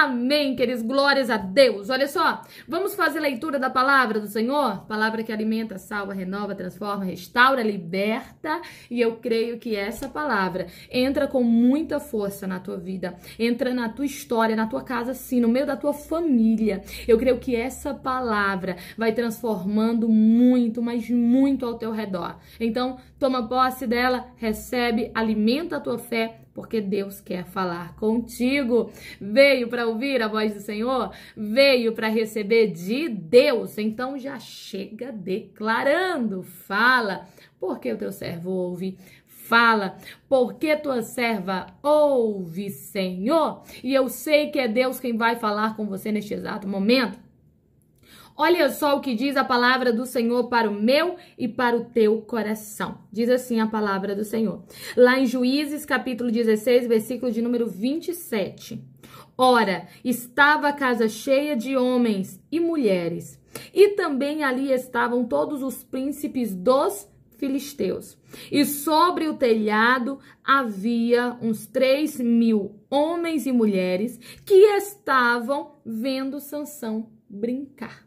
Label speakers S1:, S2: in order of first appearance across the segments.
S1: Amém, queridos. Glórias a Deus. Olha só, vamos fazer leitura da palavra do Senhor? Palavra que alimenta, salva, renova, transforma, restaura, liberta. E eu creio que essa palavra entra com muita força na tua vida, entra na tua história, na tua casa, sim, no meio da tua família. Eu creio que essa palavra vai transformando muito, mas muito ao teu redor. Então, toma posse dela, recebe, alimenta a tua fé porque Deus quer falar contigo. Veio para ouvir a voz do Senhor? Veio para receber de Deus. Então já chega declarando, fala, porque o teu servo ouve. Fala, porque tua serva ouve, Senhor, e eu sei que é Deus quem vai falar com você neste exato momento. Olha só o que diz a palavra do Senhor para o meu e para o teu coração. Diz assim a palavra do Senhor. Lá em Juízes, capítulo 16, versículo de número 27. Ora, estava a casa cheia de homens e mulheres, e também ali estavam todos os príncipes dos filisteus. E sobre o telhado havia uns três mil homens e mulheres que estavam vendo Sansão brincar.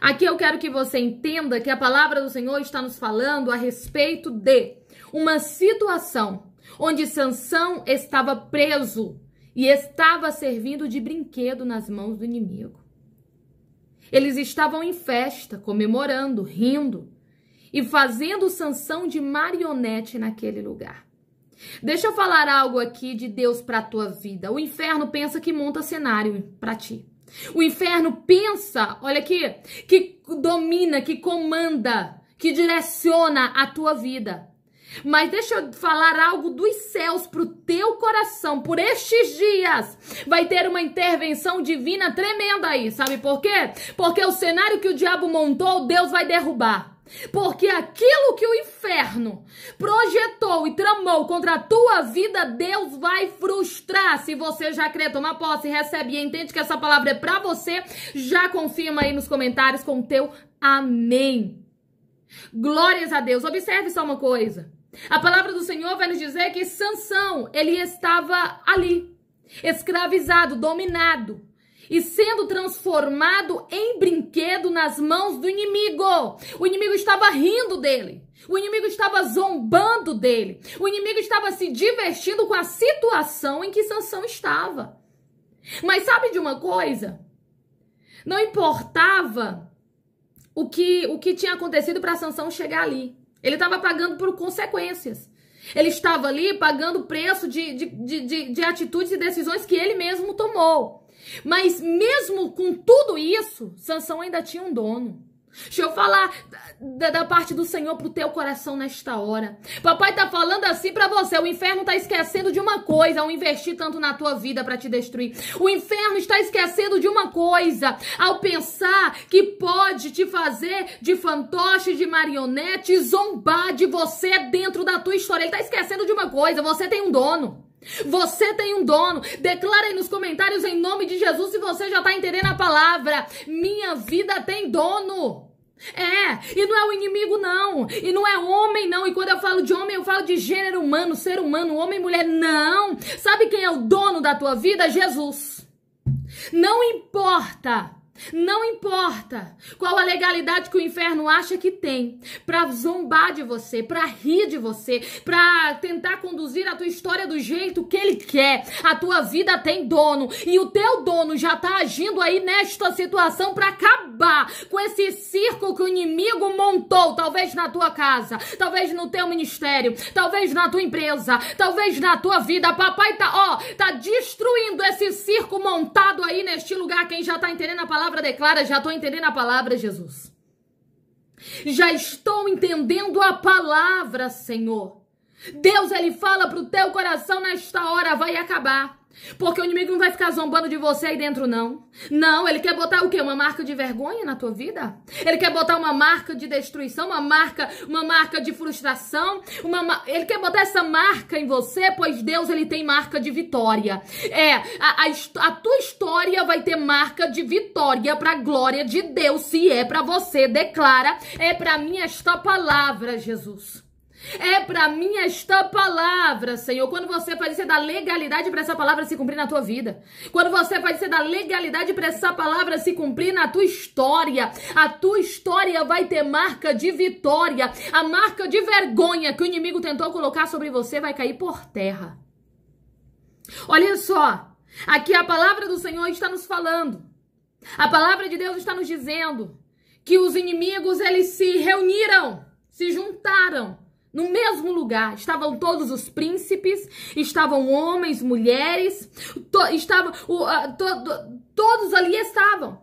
S1: Aqui eu quero que você entenda que a palavra do Senhor está nos falando a respeito de uma situação onde Sansão estava preso e estava servindo de brinquedo nas mãos do inimigo. Eles estavam em festa, comemorando, rindo e fazendo Sansão de marionete naquele lugar. Deixa eu falar algo aqui de Deus para a tua vida. O inferno pensa que monta cenário para ti. O inferno pensa, olha aqui, que domina, que comanda, que direciona a tua vida. Mas deixa eu falar algo dos céus para o teu coração. Por estes dias vai ter uma intervenção divina tremenda aí. Sabe por quê? Porque o cenário que o diabo montou, Deus vai derrubar. Porque aquilo que o inferno projetou e tramou contra a tua vida, Deus vai frustrar. Se você já crê, toma posse, recebe e entende que essa palavra é para você, já confirma aí nos comentários com o teu amém. Glórias a Deus. Observe só uma coisa. A palavra do Senhor vai nos dizer que Sansão, ele estava ali, escravizado, dominado e sendo transformado em brinquedo nas mãos do inimigo. O inimigo estava rindo dele. O inimigo estava zombando dele. O inimigo estava se divertindo com a situação em que Sansão estava. Mas sabe de uma coisa? Não importava o que o que tinha acontecido para Sansão chegar ali. Ele estava pagando por consequências. Ele estava ali pagando o preço de, de, de, de, de atitudes e decisões que ele mesmo tomou. Mas mesmo com tudo isso, Sansão ainda tinha um dono. Deixa eu falar da, da, parte do Senhor pro teu coração nesta hora. Papai tá falando assim para você. O inferno tá esquecendo de uma coisa ao investir tanto na tua vida para te destruir. O inferno está esquecendo de uma coisa ao pensar que pode te fazer de fantoche, de marionete, zombar de você dentro da tua história. Ele tá esquecendo de uma coisa. Você tem um dono. Você tem um dono. Declara aí nos comentários em nome de Jesus se você já está entendendo a palavra. Minha vida tem dono. É, e não é o inimigo, não. E não é homem, não. E quando eu falo de homem, eu falo de gênero humano, ser humano, homem e mulher. Não. Sabe quem é o dono da tua vida? Jesus. Não importa não importa qual a legalidade que o inferno acha que tem para zombar de você, para rir de você, para tentar conduzir a tua história do jeito que ele quer. A tua vida tem dono e o teu dono já tá agindo aí nesta situação para acabar com esse circo que o inimigo montou, talvez na tua casa, talvez no teu ministério, talvez na tua empresa, talvez na tua vida. Papai tá, ó, tá destruindo esse circo montado aí neste lugar. Quem já tá entendendo a palavra palavra declara, já estou entendendo a palavra, Jesus. Já estou entendendo a palavra, Senhor. Deus, ele fala para o teu coração nesta hora, vai acabar. Porque o inimigo não vai ficar zombando de você aí dentro, não. Não, ele quer botar o quê? Uma marca de vergonha na tua vida? Ele quer botar uma marca de destruição, uma marca, uma marca de frustração, uma ele quer botar essa marca em você, pois Deus ele tem marca de vitória. É, a, a, a tua história vai ter marca de vitória para a glória de Deus, se é para você, declara, é para mim esta palavra, Jesus. É para mim esta palavra, Senhor. Quando você faz isso, é da legalidade para essa palavra se cumprir na tua vida. Quando você faz isso, é da legalidade para essa palavra se cumprir na tua história. A tua história vai ter marca de vitória. A marca de vergonha que o inimigo tentou colocar sobre você vai cair por terra. Olha só. Aqui a palavra do Senhor está nos falando. A palavra de Deus está nos dizendo que os inimigos eles se reuniram, se juntaram no mesmo lugar estavam todos os príncipes, estavam homens, mulheres, to, estavam, to, to, todos ali estavam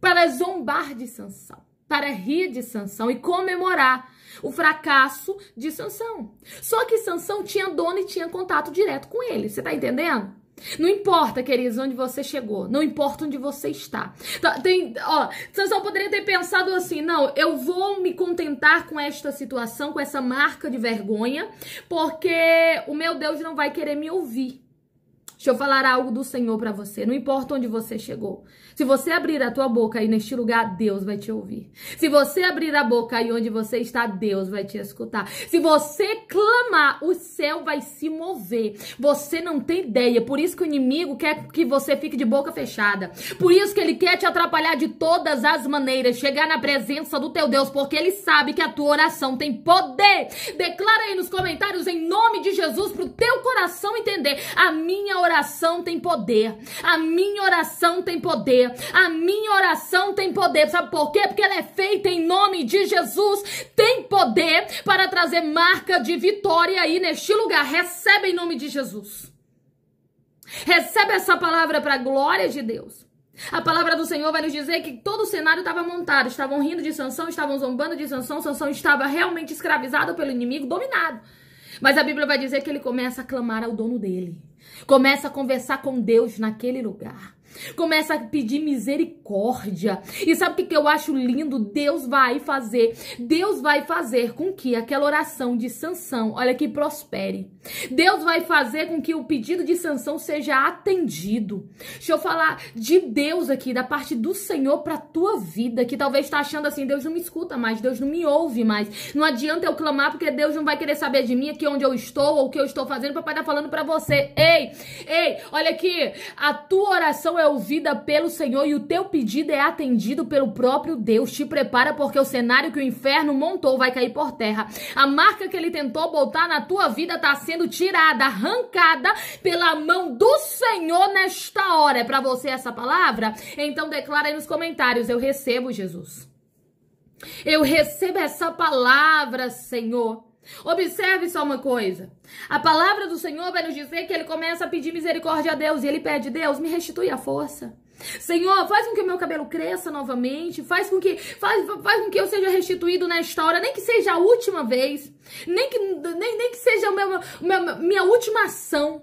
S1: para zombar de Sansão, para rir de Sansão e comemorar o fracasso de Sansão. Só que Sansão tinha dono e tinha contato direto com ele, você está entendendo? Não importa, queridos, onde você chegou. Não importa onde você está. Tá, tem, ó, você só poderia ter pensado assim: não, eu vou me contentar com esta situação, com essa marca de vergonha, porque o meu Deus não vai querer me ouvir. Deixa eu falar algo do Senhor para você. Não importa onde você chegou. Se você abrir a tua boca aí neste lugar, Deus vai te ouvir. Se você abrir a boca aí onde você está, Deus vai te escutar. Se você clamar, o céu vai se mover. Você não tem ideia. Por isso que o inimigo quer que você fique de boca fechada. Por isso que ele quer te atrapalhar de todas as maneiras. Chegar na presença do teu Deus, porque ele sabe que a tua oração tem poder. Declara aí nos comentários em nome de Jesus pro teu coração entender. A minha oração oração tem poder. A minha oração tem poder. A minha oração tem poder. Sabe por quê? Porque ela é feita em nome de Jesus. Tem poder para trazer marca de vitória aí neste lugar. Recebe em nome de Jesus. Recebe essa palavra para a glória de Deus. A palavra do Senhor vai nos dizer que todo o cenário estava montado. Estavam rindo de Sansão, estavam zombando de Sansão. Sansão estava realmente escravizado pelo inimigo, dominado. Mas a Bíblia vai dizer que ele começa a clamar ao dono dele. Começa a conversar com Deus naquele lugar. Começa a pedir misericórdia. E sabe o que eu acho lindo? Deus vai fazer. Deus vai fazer com que aquela oração de sanção, olha que prospere. Deus vai fazer com que o pedido de sanção seja atendido. Deixa eu falar de Deus aqui, da parte do Senhor para tua vida, que talvez está achando assim, Deus não me escuta mais, Deus não me ouve mais. Não adianta eu clamar porque Deus não vai querer saber de mim aqui onde eu estou ou o que eu estou fazendo. Papai está falando para você. Ei, Ei, ei, olha aqui. A tua oração é ouvida pelo Senhor e o teu pedido é atendido pelo próprio Deus. Te prepara porque o cenário que o inferno montou vai cair por terra. A marca que ele tentou botar na tua vida está sendo tirada, arrancada pela mão do Senhor nesta hora. É para você essa palavra? Então declara aí nos comentários. Eu recebo, Jesus. Eu recebo essa palavra, Senhor. Observe só uma coisa. A palavra do Senhor vai nos dizer que ele começa a pedir misericórdia a Deus e ele pede: Deus, me restitui a força. Senhor, faz com que o meu cabelo cresça novamente, faz com que faz, faz com que eu seja restituído nesta hora, nem que seja a última vez, nem que nem, nem que seja a minha última ação.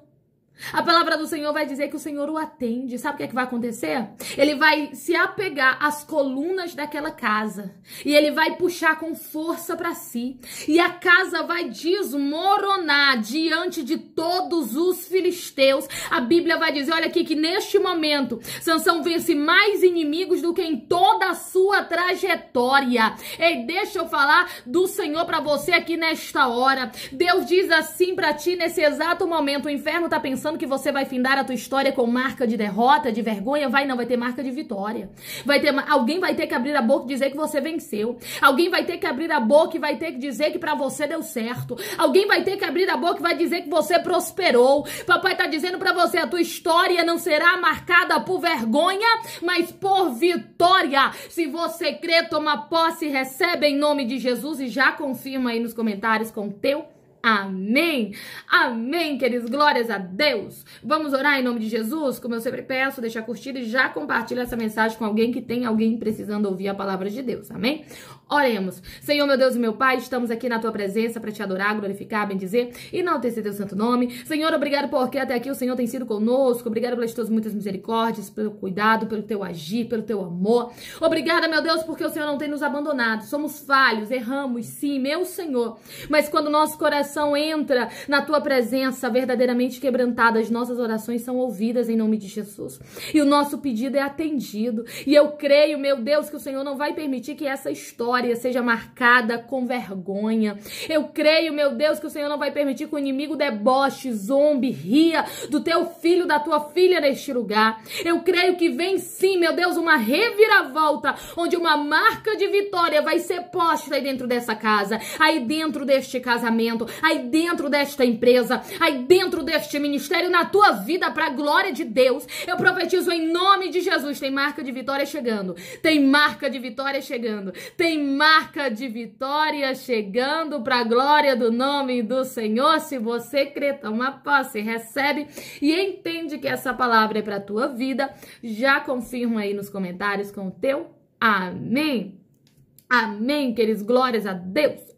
S1: A palavra do Senhor vai dizer que o Senhor o atende. Sabe o que, é que vai acontecer? Ele vai se apegar às colunas daquela casa e ele vai puxar com força para si. E a casa vai desmoronar diante de todos os filisteus. A Bíblia vai dizer, olha aqui que neste momento Sansão vence mais inimigos do que em toda a sua trajetória. Ei, deixa eu falar do Senhor para você aqui nesta hora. Deus diz assim para ti nesse exato momento, o inferno tá pensando pensando que você vai findar a tua história com marca de derrota, de vergonha, vai não, vai ter marca de vitória. Vai ter alguém vai ter que abrir a boca e dizer que você venceu. Alguém vai ter que abrir a boca e vai ter que dizer que para você deu certo. Alguém vai ter que abrir a boca e vai dizer que você prosperou. Papai tá dizendo para você a tua história não será marcada por vergonha, mas por vitória. Se você crê, toma posse, recebe em nome de Jesus e já confirma aí nos comentários com o teu Amém. Amém, queridos. Glórias a Deus. Vamos orar em nome de Jesus? Como eu sempre peço, deixa a curtida e já compartilha essa mensagem com alguém que tem alguém precisando ouvir a palavra de Deus. Amém? Oremos. Senhor, meu Deus e meu Pai, estamos aqui na tua presença para te adorar, glorificar, bendizer e não ter teu santo nome. Senhor, obrigado porque até aqui o Senhor tem sido conosco. Obrigado pelas tuas muitas misericórdias, pelo cuidado, pelo teu agir, pelo teu amor. Obrigada, meu Deus, porque o Senhor não tem nos abandonado. Somos falhos, erramos, sim, meu Senhor. Mas quando nosso coração entra na tua presença verdadeiramente quebrantada. As nossas orações são ouvidas em nome de Jesus. E o nosso pedido é atendido. E eu creio, meu Deus, que o Senhor não vai permitir que essa história seja marcada com vergonha. Eu creio, meu Deus, que o Senhor não vai permitir que o inimigo deboche, zombe, ria do teu filho, da tua filha neste lugar. Eu creio que vem sim, meu Deus, uma reviravolta, onde uma marca de vitória vai ser posta aí dentro dessa casa, aí dentro deste casamento, aí dentro desta empresa, aí dentro deste ministério, na tua vida, para a glória de Deus. Eu profetizo em nome de Jesus. Tem marca de vitória chegando. Tem marca de vitória chegando. Tem marca de vitória chegando para a glória do nome do Senhor. Se você crê, toma posse, recebe e entende que essa palavra é para tua vida, já confirma aí nos comentários com o teu amém. Amém, queridos. Glórias a Deus.